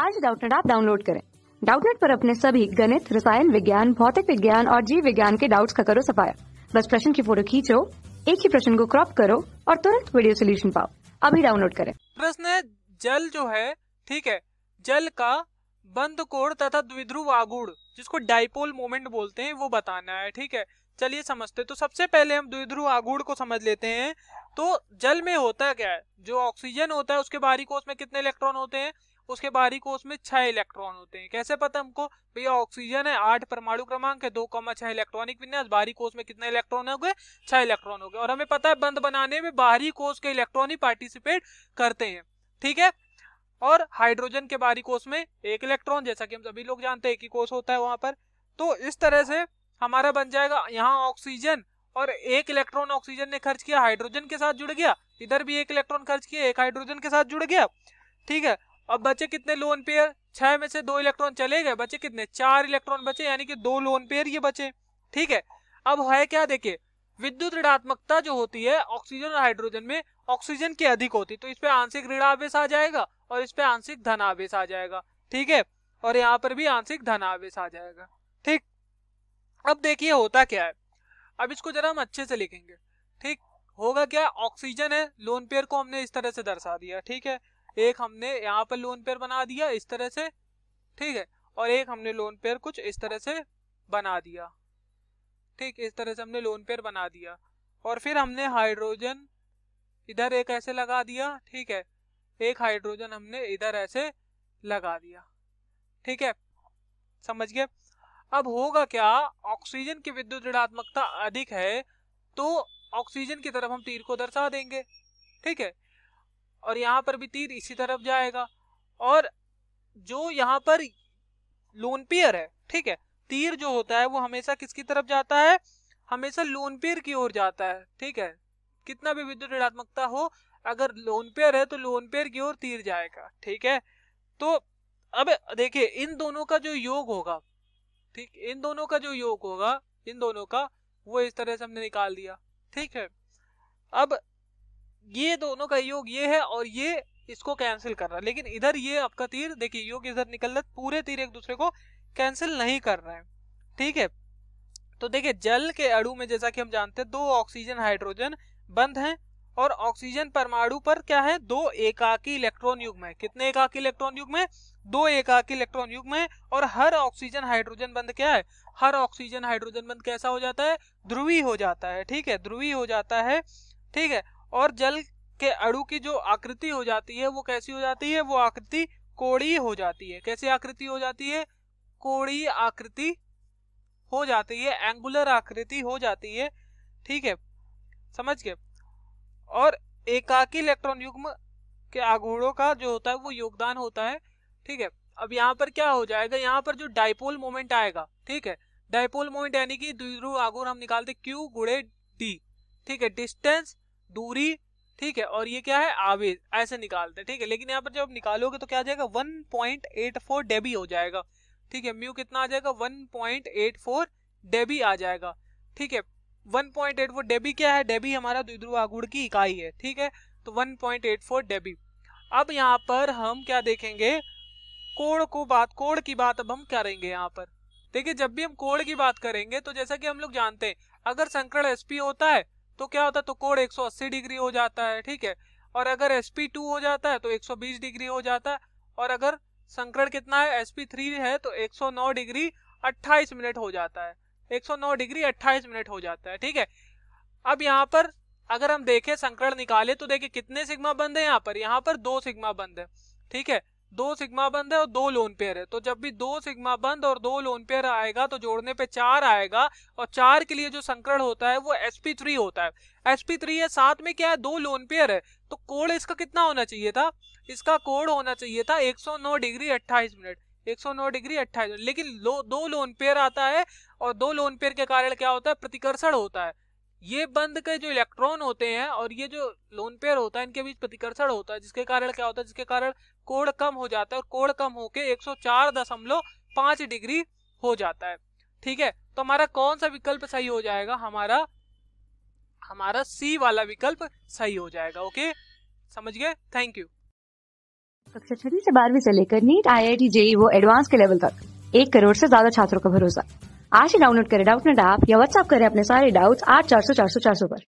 आज डाउटनेट आप डाउनलोड करें डाउटनेट पर अपने सभी गणित रसायन विज्ञान भौतिक विज्ञान और जीव विज्ञान के डाउट्स का करो सफाया बस प्रश्न की फोटो खींचो एक ही प्रश्न को क्रॉप करो और तुरंत वीडियो सोल्यूशन पाओ अभी डाउनलोड करें प्रश्न है जल जो है ठीक है जल का बंद कोण तथा द्विध्रुव आगुण जिसको डाइपोल मोमेंट बोलते हैं वो बताना है ठीक है चलिए समझते तो सबसे पहले हम द्विध्रुव आगुड़ को समझ लेते हैं तो जल में होता क्या है जो ऑक्सीजन होता है उसके बाहरी कोष में कितने इलेक्ट्रॉन होते हैं उसके बाहरी कोष में छह इलेक्ट्रॉन होते हैं कैसे पता हमको भैया ऑक्सीजन है आठ परमाणु क्रमांक है दो कमा छह इलेक्ट्रॉनिक विन्यास बाहरी कोष में कितने इलेक्ट्रॉन हो गए छह इलेक्ट्रॉन हो गए और हमें पता है बंद बनाने में बाहरी कोष के इलेक्ट्रॉन ही पार्टिसिपेट करते हैं ठीक है और हाइड्रोजन के बाहरी कोष में एक इलेक्ट्रॉन जैसा कि हम सभी लोग जानते हैं एक ही कोष होता है वहां पर तो इस तरह से हमारा बन जाएगा यहाँ ऑक्सीजन और एक इलेक्ट्रॉन ऑक्सीजन ने खर्च किया हाइड्रोजन के साथ जुड़ गया इधर भी एक इलेक्ट्रॉन खर्च किया एक हाइड्रोजन के साथ जुड़ गया ठीक है अब बचे कितने लोन पेयर छह में से दो इलेक्ट्रॉन चले गए बचे कितने चार इलेक्ट्रॉन बचे यानी कि दो लोन पेयर ये बचे ठीक है अब है क्या देखिए विद्युत ऋणात्मकता जो होती है ऑक्सीजन और हाइड्रोजन में ऑक्सीजन की अधिक होती है तो इस पे आंशिक ऋणावेश आ जाएगा और इस पे आंशिक धनावेश आ जाएगा ठीक है और यहाँ पर भी आंशिक धनावेश आ जाएगा ठीक अब देखिए होता क्या है अब इसको जरा हम अच्छे से लिखेंगे ठीक होगा क्या ऑक्सीजन है लोन पेयर को हमने इस तरह से दर्शा दिया ठीक है एक हमने यहाँ पर लोन पेयर बना दिया इस तरह से ठीक है और एक हमने लोन पेयर कुछ इस तरह से बना दिया ठीक इस तरह से हमने लोन पेयर बना दिया और फिर हमने हाइड्रोजन इधर एक ऐसे लगा दिया ठीक है एक हाइड्रोजन हमने इधर ऐसे लगा दिया ठीक है समझ गए अब होगा क्या ऑक्सीजन की विद्युत ऋणात्मकता अधिक है तो ऑक्सीजन की तरफ हम तीर को दर्शा देंगे ठीक है और यहाँ पर भी तीर इसी तरफ जाएगा और जो यहाँ पर लोन पेयर है ठीक है तीर जो होता है वो हमेशा किसकी तरफ जाता है हमेशा लोन पेयर की ओर जाता है ठीक है कितना भी विद्युत ऋणात्मकता हो अगर लोन पेयर है तो लोन पेयर की ओर तीर जाएगा ठीक है तो अब देखिए इन दोनों का जो योग होगा ठीक इन दोनों का जो योग होगा इन दोनों का वो इस तरह से हमने निकाल दिया ठीक है अब ये दोनों का योग ये है और ये इसको कैंसिल कर रहा है लेकिन इधर ये आपका तीर देखिए योग इधर निकल रहा है पूरे तीर एक दूसरे को कैंसिल नहीं कर रहे हैं ठीक है तो देखिए जल के अड़ू में जैसा कि हम जानते हैं दो ऑक्सीजन हाइड्रोजन बंद हैं और ऑक्सीजन परमाणु पर क्या है दो एकाकी इलेक्ट्रॉन युग में कितने एकाकी इलेक्ट्रॉन युग में दो एकाकी इलेक्ट्रॉन युग में और हर ऑक्सीजन हाइड्रोजन बंद क्या है हर ऑक्सीजन हाइड्रोजन बंद कैसा हो जाता है ध्रुवी हो जाता है ठीक है ध्रुवी हो जाता है ठीक है और जल के अड़ू की जो आकृति हो जाती है वो कैसी हो जाती है वो आकृति कोड़ी हो जाती है कैसी आकृति हो जाती है कोड़ी आकृति हो जाती है एंगुलर आकृति हो जाती है ठीक है समझ गए और एकाकी इलेक्ट्रॉन युग्म के आघूड़ों का जो होता है वो योगदान होता है ठीक है अब यहाँ पर क्या हो जाएगा यहाँ पर जो डाइपोल मोमेंट आएगा ठीक है डाइपोल मोमेंट यानी कि द्विध्रुव आघूर हम निकालते क्यू गुड़े डी ठीक है डिस्टेंस दूरी ठीक है और ये क्या है आवेश ऐसे निकालते हैं ठीक है लेकिन यहाँ पर जब निकालोगे तो क्या आ जाएगा 1.84 डेबी हो जाएगा ठीक है म्यू कितना आ जाएगा 1.84 डेबी आ जाएगा ठीक है 1.84 डेबी क्या है डेबी हमारा द्विध्रुव आगुड़ की इकाई है ठीक है तो 1.84 डेबी अब यहाँ पर हम क्या देखेंगे कोण को बात कोण की बात अब हम करेंगे यहाँ पर देखिये जब भी हम कोण की बात करेंगे तो जैसा कि हम लोग जानते हैं अगर संकरण एसपी होता है तो क्या होता है तो कोण 180 डिग्री हो जाता है ठीक है और अगर एस पी हो जाता है तो 120 डिग्री हो जाता है और अगर संकरण कितना है एस पी है तो 109 डिग्री 28 मिनट हो जाता है 109 डिग्री 28 मिनट हो जाता है ठीक है अब यहाँ पर अगर हम देखें संकरण निकाले तो देखिए कितने सिग्मा बंद है यहाँ पर यहाँ पर दो सिग्मा बंद है ठीक है दो सिग्मा बंद है और दो लोन पेयर है तो जब भी दो सिग्मा बंद और दो लोन पेयर आएगा तो जोड़ने पे चार आएगा और चार के लिए जो संकरण होता है वो पी थ्री होता है पी थ्री है साथ में क्या है दो लोन पेयर है तो कोड इसका कितना होना चाहिए था इसका कोड होना चाहिए था 109 डिग्री 28 मिनट 109 डिग्री 28 मिनट लेकिन लो, दो लोन पेयर आता है और दो लोन पेयर के कारण क्या होता है प्रतिकर्षण होता है ये बंद के जो इलेक्ट्रॉन होते हैं और ये जो लोन पेयर होता है इनके बीच प्रतिकर्षण होता है जिसके कारण क्या होता है जिसके कारण कोड कम हो जाता है और कोड कम होके पांच डिग्री हो जाता है ठीक है तो हमारा कौन सा विकल्प सही हो जाएगा हमारा हमारा सी वाला विकल्प सही हो जाएगा ओके समझ गए थैंक यू कक्षा छठी से बारहवीं से लेकर NEET I I T JEE वो एडवांस के लेवल तक एक करोड़ से ज्यादा छात्रों का भरोसा आज ही डाउनलोड करें डाउट ने आप या व्हाट्सअप करें अपने सारे डाउट्स आठ चार सौ चार सौ चार सौ पर